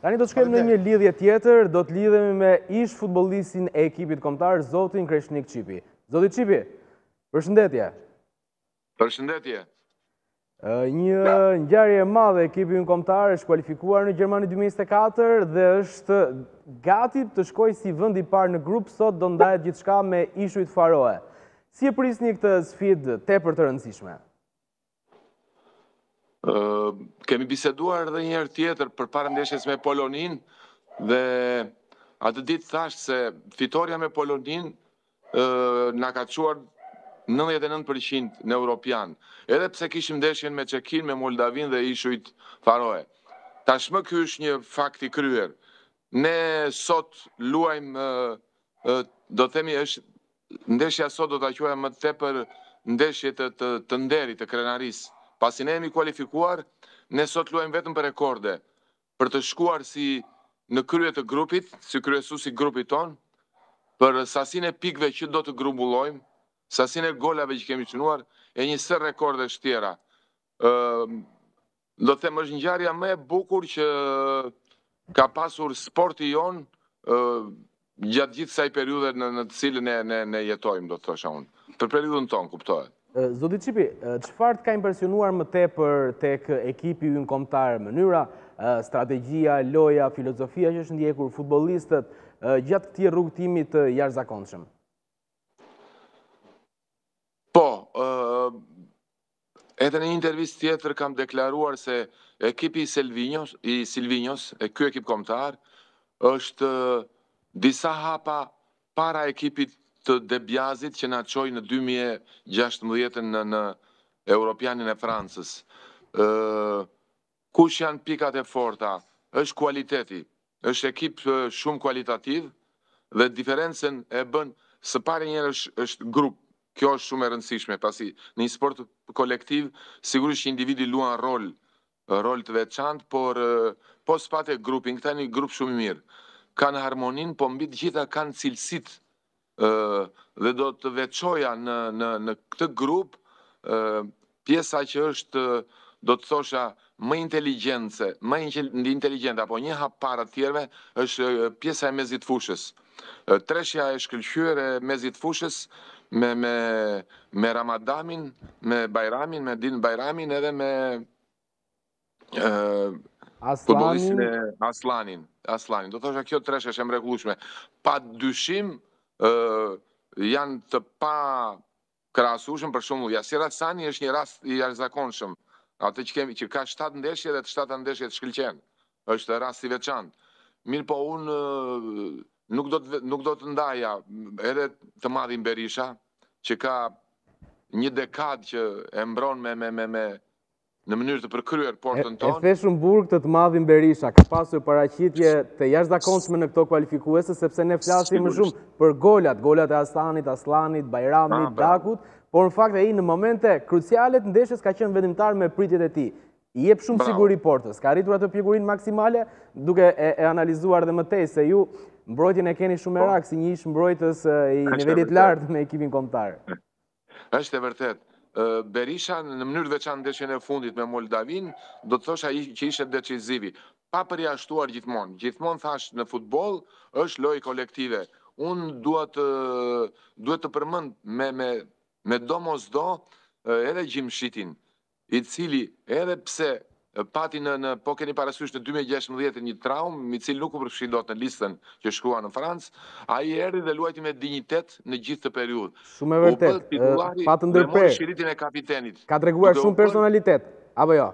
Tani do të shkojmë në një lidhje tjetër, do të lidhemi me ish futbolistin e ekipit kombëtar Zotin Kreshnik Çipi. Zoti Çipi, përshëndetje. Përshëndetje. Një ngjarje e madhe ekipi ynë kombëtar është kualifikuar në Gjermani 2024 dhe është gati të shkojë si vend i parë në grup sot do ndahet gjithçka me ishujt Faroe. Si e prisni këtë sfidë tepër të rëndësishme? Kemi biseduar edhe njerë tjetër për para ndeshjes me Polonin dhe atë ditë thash se fitorja me Polonin nga ka quar 99% në Europian edhe pse kishim ndeshjen me Qekin, me Moldavin dhe ishujt Faroe Ta shmë kjo është një fakti kryer. Ne sot luajmë do themi është ndeshja sot do të quajmë më të tepër ndeshjet të nderi, të krenarisë pasi ne jemi kualifikuar, ne sot luajmë vetëm për rekorde, për të shkuar si në kryet të grupit, si kryesu si grupit ton, për sasin e pikve që do të grumbullojmë, sasin e golave që kemi qënuar, e një sër rekorde shtjera. Do të themë është një me bukur që ka pasur sporti jonë gjatë gjithë saj periudet në të cilën e jetojmë, do të thosha unë. Për periudën tonë, kuptohet. Zoti Qipi, qëfar të ka impresionuar më te për tek ekipi ju në komtarë, mënyra, strategia, loja, filozofia që është ndjekur, futbolistët, gjatë këti rrugëtimit të jarë zakonëshëm? Po, edhe në një intervjist tjetër kam deklaruar se ekipi i Silvinjos, e kjo ekip komtarë, është disa hapa para ekipit të debjazit që na qoj në 2016 në, në Europianin e Francës. E, kush janë pikat e forta? është kualiteti, është ekip shumë kualitativ dhe diferencen e bën së pare njërë është, grup. Kjo është shumë e rëndësishme, pasi në një sport kolektiv, sigurisht që individi luan rol, rol të veçant, por po spate grupin, këta një grup shumë mirë. Kanë harmonin, po mbi të gjitha kanë cilësit, dhe do të veqoja në, në, në këtë grup pjesa që është do të thosha më inteligence, më inteligente, apo një hap para tjerve, është pjesa e mezit fushës. Treshja e shkëllqyër e mezit fushës me, me, me Ramadamin, me Bajramin, me Din Bajramin, edhe me Aslanin. Aslanin. Aslanin. Do të thosha kjo treshja e shemrekullushme. Pa dyshim, janë të pa krasushëm, për shumë, Si rasani është një rast i arzakonshëm, atë që kemi, që ka 7 ndeshje dhe të 7 ndeshje të shkilqen, është ras i veçantë. Mirë po unë nuk do, të, nuk do të ndaja edhe të madhin Berisha, që ka një dekad që e mbron me, me, me, me, në mënyrë të përkryer portën tonë. E feshëm burg të të madhin Berisha, ka pasu e paracitje të jashtë dakonshme në këto kualifikuese, sepse ne flasim më shumë për golat, golat e Aslanit, Aslanit, Bajramit, ah, Dakut, por në fakt e i në momente krucialet ndeshës ka qenë vendimtar me pritjet e ti. I jep shumë siguri portës, ka rritur atë pjegurin maksimale, duke e analizuar dhe mëtej, se ju mbrojtjen e keni shumë e po. si një ishë mbrojtës i nivellit lartë me ekipin komptarë. Êshtë e vërtetë. Berisha në mënyrë veçanë dhe që në fundit me Moldavin, do të thosha që ishe decizivi. Pa përja shtuar gjithmonë, gjithmonë thash në futbol është loj kolektive. Unë duhet të përmënd me do mos do edhe gjimë shqitin, i cili edhe pse pati në, në po keni parasysh në 2016 një traum, mi cilë nuk u përfshindot në listën që shkua në Francë, a i erdi dhe luajti me dignitet në gjithë të periud. Shumë e vërtet, patë ndërpe, e kapitenit, ka të reguar shumë personalitet, apo jo?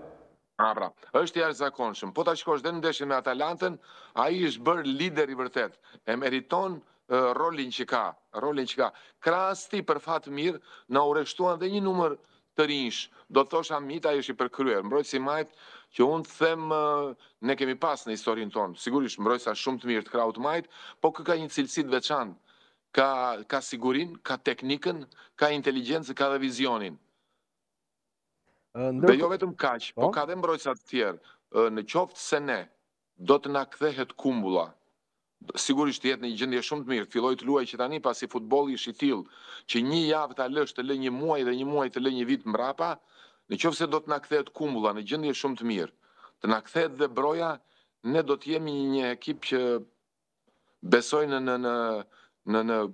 A, ah, pra, është i arë zakonshëm, po ta shkosh dhe në ndeshën me Atalantën, a i është bërë lider i vërtet, e meriton rolin që ka, rolin që ka. Krasti për fatë mirë, në ureshtuan dhe një numër, të rinjsh, do të thosha mita jesh i përkryer, mbrojtë si majtë, që unë të them, ne kemi pas në historinë tonë, sigurisht mbrojtë sa shumë të mirë të kraut majtë, po këka ka një cilësit veçanë, ka, ka sigurin, ka teknikën, ka inteligencë, ka dhe vizionin. Ndër... Dhe jo vetëm kaqë, po, po? ka dhe mbrojtë sa të tjerë, në qoftë se ne, do të na kthehet kumbulla, sigurisht jetë një gjendje shumë të mirë, filloj të luaj që tani pasi futbol ishi tilë, që një javë të alësh të lë një muaj dhe një muaj të lë një vit mrapa, në qofë se do të në këthet kumbulla, në gjendje shumë të mirë, të në këthet dhe broja, ne do të jemi një ekip që besoj në, në, në, në,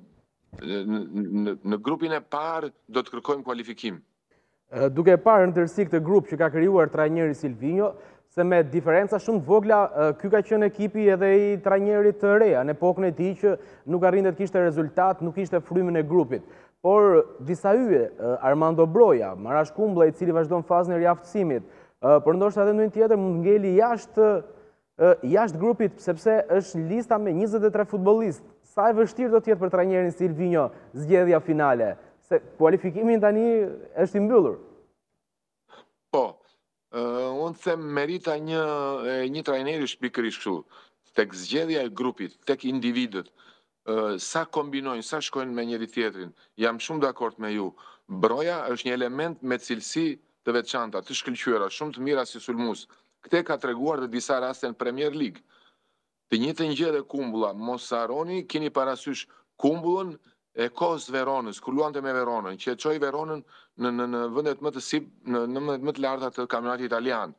në, në, grupin e parë, do të kërkojmë kualifikim. Duke parë në tërsi këtë grup që ka kryuar trajnjeri Silvinjo, se me diferenca shumë të vogla, ky ka qënë ekipi edhe i trajnjerit të reja, në pokën e ti që nuk arrindet kishtë rezultat, nuk ishte frymën e grupit. Por, disa yje, Armando Broja, Marash Kumbla, i cili vazhdo në fazën e rjaftësimit, për ndoshtë edhe në një tjetër, mund ngelli jashtë grupit, sepse është lista me 23 futbolistë. Sa e vështirë do tjetë për trajnjerin Silvino, zgjedhja finale? Se kualifikimin tani është imbyllur. Po, unë them merita një, një trajneri shpikrish këshu, tek zgjedhja e grupit, tek individet, sa kombinojnë, sa shkojnë me njëri tjetrin, jam shumë dhe akort me ju. Broja është një element me cilësi të veçanta, të shkëllqyra, shumë të mira si sulmus. Këte ka të reguar dhe disa raste në Premier League. Të një të njëre kumbula, Mosaroni kini parasysh kumbullën e kozë Veronës, kur luante me Veronën, që e qoj Veronën në, në, në vëndet më të sip, në, në më të larta të kamionatit italian.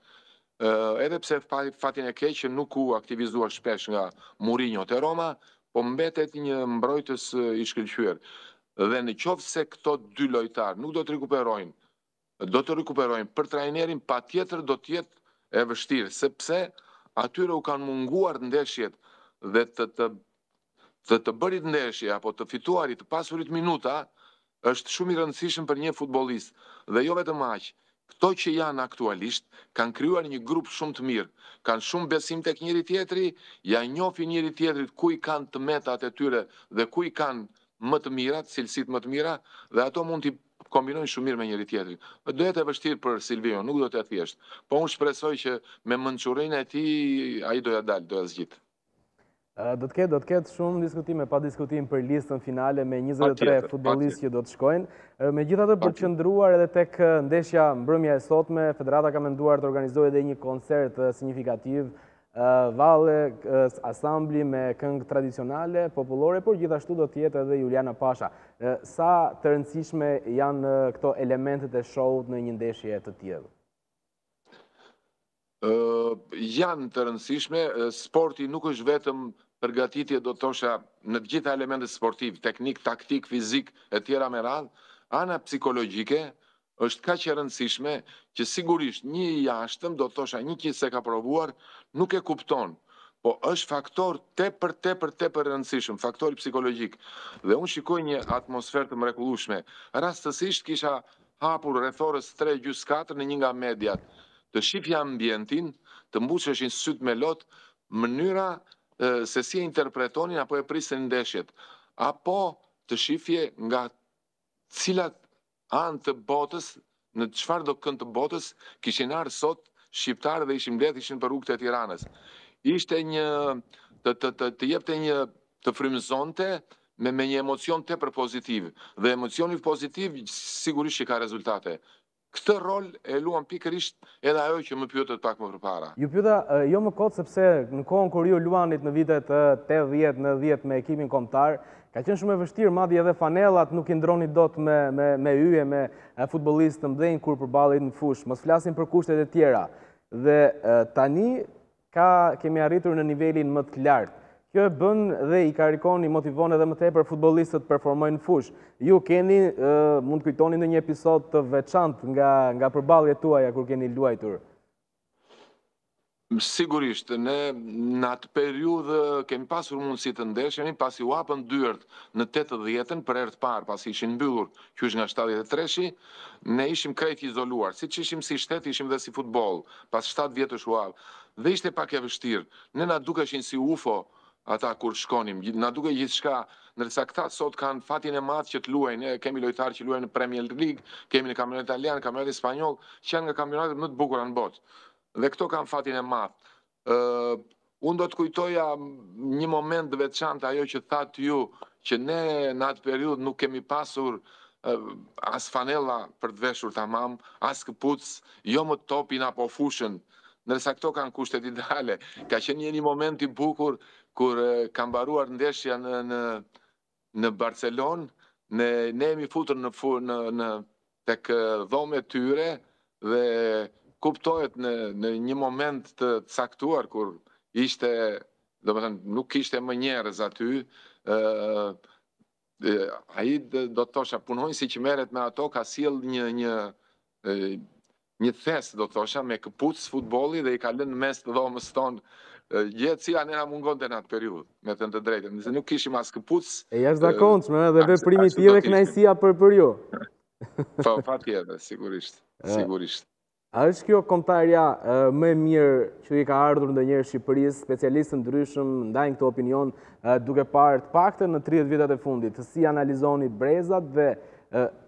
edhe pse fatin e që nuk u aktivizuar shpesh nga Murinjo të Roma, po mbetet një mbrojtës i shkëllqyër. Dhe në qovë se këto dy lojtarë nuk do të rikuperojnë, do të rikuperojnë për trajnerin, pa tjetër do tjetë e vështirë, sepse atyre u kanë munguar ndeshjet dhe të, të dhe të bërit ndeshje apo të fituarit të pasurit minuta është shumë i rëndësishëm për një futbolist dhe jo vetëm aq. Këto që janë aktualisht kanë krijuar një grup shumë të mirë, kanë shumë besim tek njëri tjetri, ja njohin njëri tjetrit ku i kanë të metat e tyre dhe ku i kanë më të mirat, cilësitë më të mira dhe ato mund të kombinojnë shumë mirë me njëri tjetrin. Do jetë e vështirë për Silvio, nuk do të jetë thjesht, por unë shpresoj që me mençurinë e tij ai do ja dalë, do ja zgjidhë. Do të ketë, do të shumë diskutime, pa diskutime për listën finale me 23 futbolistë që do të shkojnë. Me gjitha të përqëndruar edhe tek ndeshja mbrëmja e sotme, Federata ka menduar të organizoj edhe një koncert signifikativ, vale, asambli me këngë tradicionale, populore, por gjithashtu do tjetë edhe Juliana Pasha. Sa të rëndësishme janë këto elementet e show në një ndeshje të tjedhë? janë të rëndësishme, sporti nuk është vetëm përgatitje do të tosha në gjitha elementet sportiv, teknik, taktik, fizik, e tjera me radhë, ana psikologike është ka që rëndësishme që sigurisht një i ashtëm do të tosha një që se ka provuar nuk e kupton, po është faktor te për te për te për rëndësishme, faktori psikologik, dhe unë shikoj një atmosferë të mrekullushme, rastësisht kisha hapur rethores 3, gjusë 4 në një nga mediat, të shqipja ambientin, të mbuqëshin syt me lot, mënyra se si e interpretonin apo e prisën ndeshjet, apo të shqipje nga cilat anë të botës, në qëfar do kënë të botës, kishin arë sot shqiptarë dhe ishin bledh, ishin për rukët e tiranës. Ishte një, të jepte një të frimëzonte me një emocion të për pozitiv. Dhe emocionit pozitiv sigurisht që ka rezultate këtë rol e luan pikërisht edhe ajo që më pyotet pak më përpara. Ju pyota, jo më kotë sepse në kohën kur ju luanit në vitet 80-90 me ekimin komtar, ka qenë shumë e vështirë, madhi edhe fanelat nuk i ndronit do të me, me, me yje, me futbolistë të mdhejnë kur përbalit në fushë, mos flasin për kushtet e tjera. Dhe tani ka, kemi arritur në nivelin më të lartë. Kjo e bën dhe i karikon i motivon edhe më tepër futbolistët performojnë në fush. Ju keni mund të kujtoni ndonjë episod të veçantë nga nga përballjet tuaja kur keni luajtur. Sigurisht, ne në atë periudhë kemi pasur mundësi të ndeshemi pasi u hapën dyert në 80-ën për herë të parë pasi ishin mbyllur qysh nga 73-shi, ne ishim krejt izoluar, siç ishim si shtet, ishim dhe si futboll. Pas 7 vjetësh u hap. Dhe ishte pak e vështirë. Ne na dukeshin si UFO, ata kur shkonim, na duke gjithë shka, nërsa këta sot kanë fatin e matë që të luaj, ne kemi lojtarë që luaj në Premier League, kemi në kamionet italian, kamionet e spanyol, që janë nga kamionatet më të në botë. Dhe këto kanë fatin e matë. Unë do të kujtoja një moment dhe ajo që thatë ju, që ne në atë periud nuk kemi pasur as fanella për të veshur të mamë, as këpuc, jo më topin apo fushën, nërsa këto kanë kushtet ideale. Ka që një një moment i bukur kur kam baruar ndeshja në në në Barcelon, ne ne jemi futur në në në tek dhomë tyre dhe kuptohet në në një moment të caktuar kur ishte, domethënë nuk kishte më njerëz aty, ë ai do të thosha punojnë si që merret me ato ka sjell një një e, një thes do të thosha me këpucë futbolli dhe i ka lënë mes të dhomës tonë gjëtësia në nga mungon të në atë periud, me të në të drejtë, nëse nuk kishim asë këpuc... E jashtë da konç, dhe be primi tje dhe knajësia për për ju. po pa tje dhe, sigurisht, sigurisht. A është kjo komtarja me mirë që i ka ardhur në njërë Shqipëris, specialistën dryshëm, ndajnë këto opinion, duke parë të pakte në 30 vitat e fundit, të si analizoni brezat dhe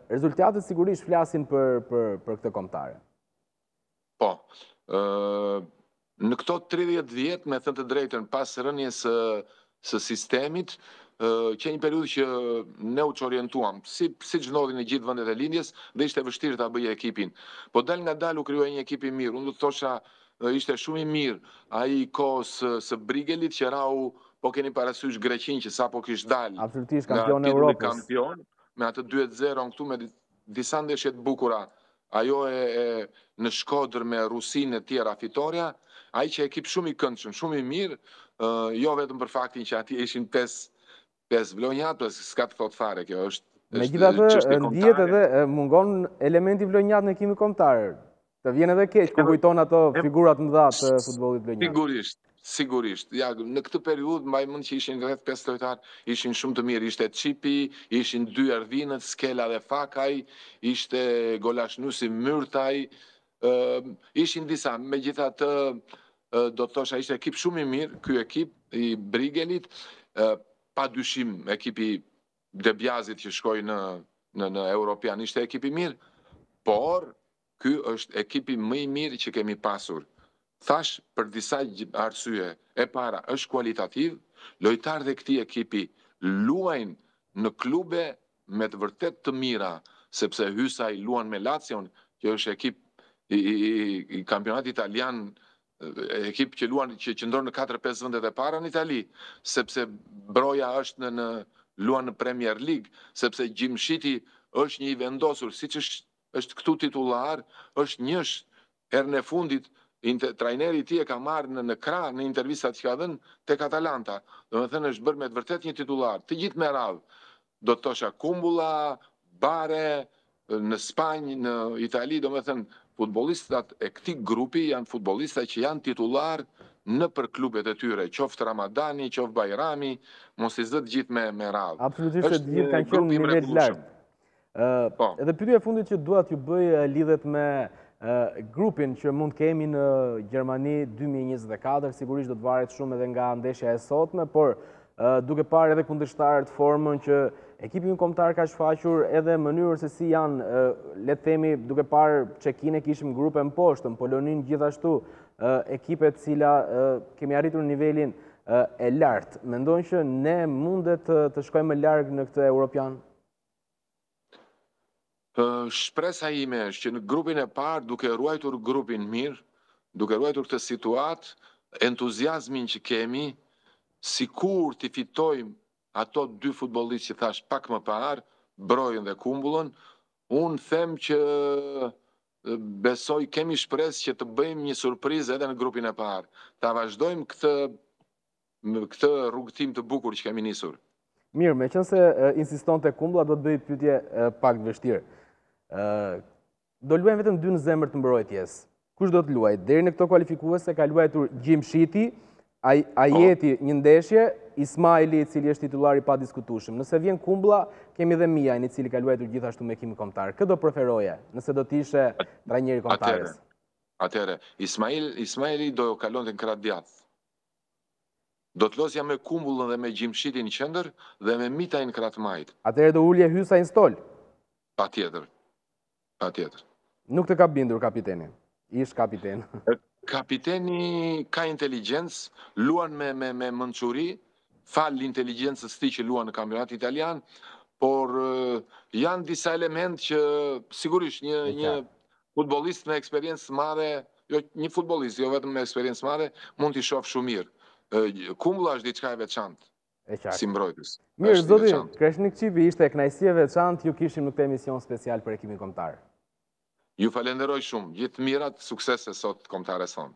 rezultatët sigurisht flasin për këtë komtarja? Po, Në këto 30 vjetë, me thënë të drejtën, pas rënje së sistemit, që e një periud që ne u që orientuam, si që nodhin e gjithë vëndet e lindjes, dhe ishte vështirë të abëjë ekipin. Po dal nga dalë u kryoj një ekipi mirë, unë du të thosha ishte shumë i mirë, a i kosë së brigelit që rau, po keni parasysh greqin që sa po kishë dalë, nga kampion e kampion, me atë 2-0 në këtu me disande shetë bukura, ajo e në shkodrë me rusinë e tjera fitoria, i që ekip shumë i këndshëm, shumë i mirë, jo vetëm për faktin që ati ishin 5, 5 për s'ka të thotë fare, kjo është Me gjitha të ndijet edhe mungon elementi vlonjatë në kimi kontarë, Të vjen edhe keq, ku kujton ato figurat më dhatë të futbolit vlonjat. Sigurisht, sigurisht. Ja, në këtë periud, mbaj mund që ishin rreth 5 lojtarë, ishin shumë të mirë, ishte Qipi, ishin dy ardhinët, Skela dhe Fakaj, ishte Golashnusi Myrtaj, ishin disa, me do të thosha ishte ekip shumë i mirë, ky ekip i Brigelit, pa dyshim ekipi i Debiazit që shkoi në në në European ishte ekip i mirë, por ky është ekipi më i mirë që kemi pasur. Thash për disa arsye. E para është kualitativ, lojtarë të këtij ekipi luajnë në klube me të vërtet të mira, sepse Hysaj luan me Lazion, që është ekip i, i, i kampionatit italian ekip që luan që qëndron në 4-5 vendet e para në Itali, sepse broja është në në luan në Premier League, sepse Jim është një i vendosur, siç është është këtu titullar, është njësh herën e fundit trajneri i tij e ka marrë në në krah në intervista që ka dhenë, tek Atalanta. dhe të thënë është bërë me të vërtet një titullar. Të gjithë me radhë do të thosha Kumbulla, Bare në Spanjë, në Itali, domethënë futbolistat e këti grupi janë futbolistat që janë titular në për klubet e tyre, qoftë Ramadani, qoftë Bajrami, mos i zëtë gjitë me radhë. Absolutisht e gjithë kanë qënë një njërë lakë. Po. Edhe pyri e fundit që duat ju bëj lidhet me grupin që mund kemi në Gjermani 2024, sigurisht do të varet shumë edhe nga ndeshja e sotme, por duke parë edhe kundështarët formën që ekipin komtar ka shfaqur edhe mënyrën se si janë, letë themi, duke parë që kine kishim grupe në poshtë, në Polonin gjithashtu, ekipet cila kemi arritur nivelin e lartë. Mendojnë që ne mundet të shkojmë largë në këtë Europian? Shpresa ime është që në grupin e parë, duke ruajtur grupin mirë, duke ruajtur këtë situatë, entuziasmin që kemi, si kur të fitojmë ato dy futbolistë që thash pak më parë, brojën dhe kumbullën, unë them që besoj kemi shpresë që të bëjmë një surprizë edhe në grupin e parë. Ta vazhdojmë këtë, këtë rrugëtim të bukur që kemi nisur. Mirë, me qënë insiston të kumbla, do të bëjë pytje pak pak vështirë. do luajnë vetëm dy në zemër të mbrojtjes. Kush do të luajt? Deri në këto kualifikuese ka luajtur Gjim Shiti, a po. jeti një ndeshje, Ismaili, cili është titulari pa diskutushim. Nëse vjen kumbla, kemi dhe mija, një cili ka luajtu gjithashtu me kimi komtarë. Këtë do preferoje, nëse do t'ishe dra njeri komtarës? Atere, Ismaili do kalon të në kratë djath. Do t'losja me kumbullën dhe me gjimshiti në qëndër dhe me mita i në kratë majtë. Atere do ullje hysa i në stolë? Pa tjetër. Pa tjetër. Nuk të ka bindur kapitenin. Ishtë kapiteni kapiteni ka inteligencë, luan me, me, me mënquri, falë inteligencës ti që luan në kampionat italian, por janë disa element që sigurisht një, një futbolist me eksperiencë mare, jo, një futbolist, jo vetëm me eksperiencë mare, mund t'i shofë shumë mirë. kumbla është diçka e veçantë. Si mbrojtës. Mirë, zotin, kreshnik qipi ishte e knajsi e veçantë, ju kishim në këtë emision special për ekimin komtarë. Ju falenderoj shumë, gjithë mirat, sukses e sot të komtare sonë.